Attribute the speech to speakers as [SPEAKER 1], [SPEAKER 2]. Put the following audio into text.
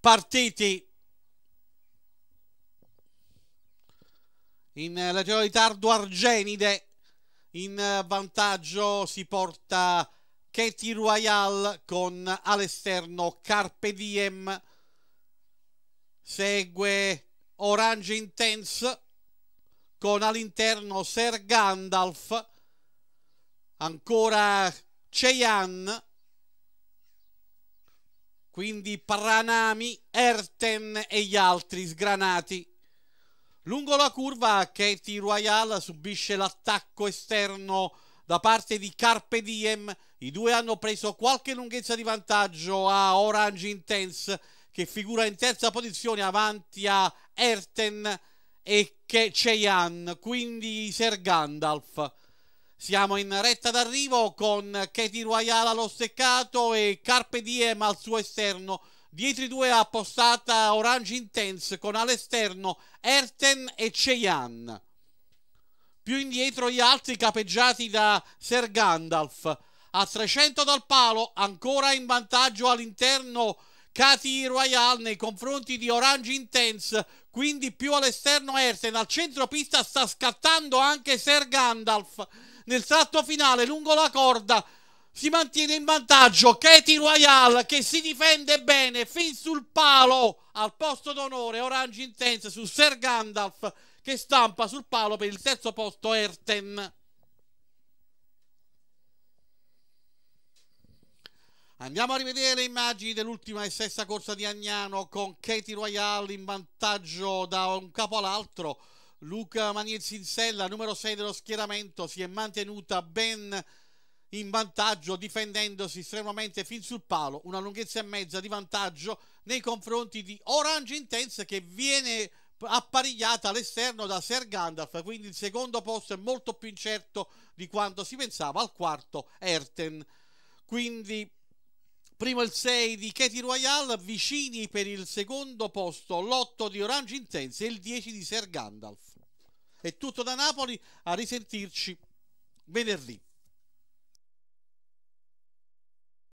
[SPEAKER 1] partiti in eh, laterale tardo Argenide in eh, vantaggio si porta Katie Royal con all'esterno Carpe Diem segue Orange Intense con all'interno Ser Gandalf ancora Cheyenne quindi Pranami, Erten e gli altri sgranati. Lungo la curva Katie Royal subisce l'attacco esterno da parte di Carpe Diem, i due hanno preso qualche lunghezza di vantaggio a Orange Intense che figura in terza posizione avanti a Erten e Cheyenne, quindi Ser Gandalf. Siamo in retta d'arrivo con Katie Royale allo steccato e Carpe Diem al suo esterno. Dietro i due appostata Orange Intense con all'esterno Erten e Cheyenne. Più indietro gli altri capeggiati da Ser Gandalf. A 300 dal palo, ancora in vantaggio all'interno Cati Royale nei confronti di Orange Intense, quindi più all'esterno Ersen, al centro pista sta scattando anche Ser Gandalf nel tratto finale lungo la corda si mantiene in vantaggio Katie Royale che si difende bene fin sul palo al posto d'onore Orange Intense su Ser Gandalf che stampa sul palo per il terzo posto Erten Andiamo a rivedere le immagini dell'ultima e sesta corsa di Agnano con Katie Royale in vantaggio da un capo all'altro. Luca Magnezzi in sella, numero 6 dello schieramento, si è mantenuta ben in vantaggio difendendosi estremamente fin sul palo, una lunghezza e mezza di vantaggio nei confronti di Orange Intense che viene apparigliata all'esterno da Ser Gandalf, quindi il secondo posto è molto più incerto di quanto si pensava, al quarto Erten. Quindi primo il 6 di Katie Royale, vicini per il secondo posto l'8 di Orange Intense e il 10 di Ser Gandalf. È tutto da Napoli, a risentirci venerdì.